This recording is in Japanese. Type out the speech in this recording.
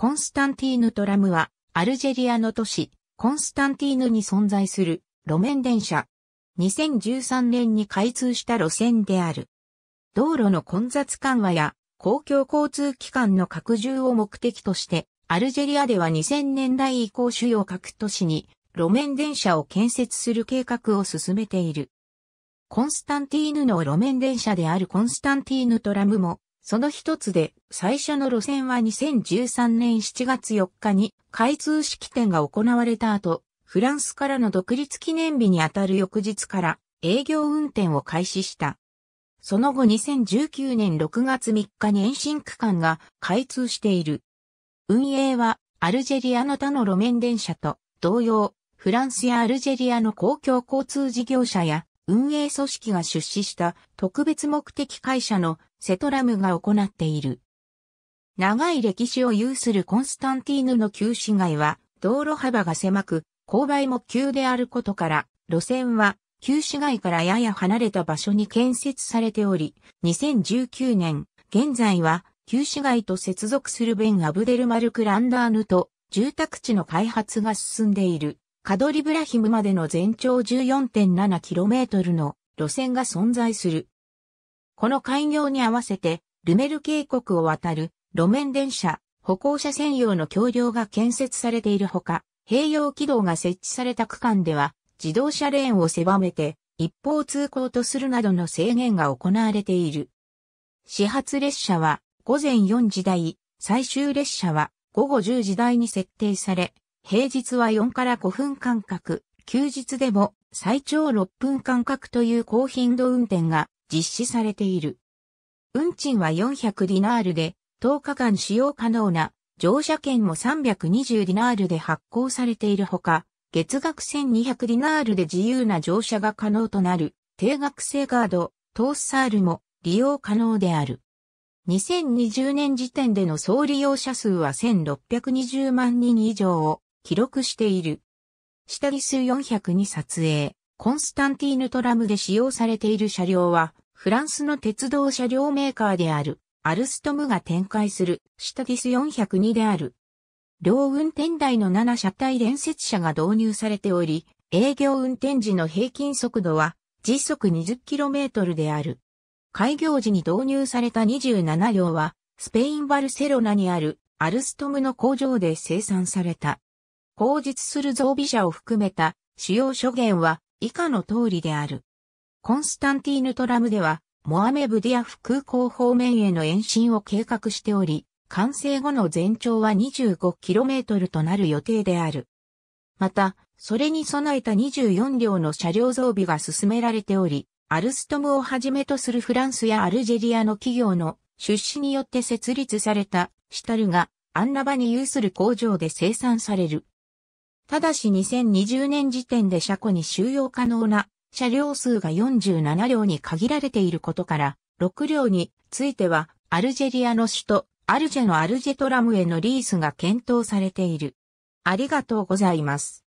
コンスタンティーヌトラムは、アルジェリアの都市、コンスタンティーヌに存在する路面電車。2013年に開通した路線である。道路の混雑緩和や公共交通機関の拡充を目的として、アルジェリアでは2000年代以降主要各都市に路面電車を建設する計画を進めている。コンスタンティーヌの路面電車であるコンスタンティーヌトラムもその一つで、最初の路線は2013年7月4日に開通式典が行われた後、フランスからの独立記念日にあたる翌日から営業運転を開始した。その後2019年6月3日に延伸区間が開通している。運営はアルジェリアの他の路面電車と同様、フランスやアルジェリアの公共交通事業者や運営組織が出資した特別目的会社のセトラムが行っている。長い歴史を有するコンスタンティーヌの旧市街は、道路幅が狭く、勾配も急であることから、路線は、旧市街からやや離れた場所に建設されており、2019年、現在は、旧市街と接続するベン・アブデルマルク・ランダーヌと、住宅地の開発が進んでいる、カドリブラヒムまでの全長 14.7km の路線が存在する。この開業に合わせて、ルメル渓谷を渡る路面電車、歩行者専用の橋梁が建設されているほか、併用軌道が設置された区間では、自動車レーンを狭めて、一方通行とするなどの制限が行われている。始発列車は午前4時台、最終列車は午後10時台に設定され、平日は4から5分間隔、休日でも最長6分間隔という高頻度運転が実施されている。運賃は400ディナールで、10日間使用可能な乗車券も320ディナールで発行されているほか、月額1200ディナールで自由な乗車が可能となる定額制ガード、トースサールも利用可能である。2020年時点での総利用者数は1620万人以上を記録している。下着数402撮影。コンスタンティーヌトラムで使用されている車両は、フランスの鉄道車両メーカーである、アルストムが展開する、シタディス402である。両運転台の7車体連接車が導入されており、営業運転時の平均速度は、時速 20km である。開業時に導入された27両は、スペインバルセロナにあるアルストムの工場で生産された。工述する増備車を含めた主要諸元は以下の通りである。コンスタンティーヌトラムでは、モアメブディアフ空港方面への延伸を計画しており、完成後の全長は 25km となる予定である。また、それに備えた24両の車両増備が進められており、アルストムをはじめとするフランスやアルジェリアの企業の出資によって設立されたシタルがアンナバに有する工場で生産される。ただし2020年時点で車庫に収容可能な車両数が47両に限られていることから、6両についてはアルジェリアの首都アルジェのアルジェトラムへのリースが検討されている。ありがとうございます。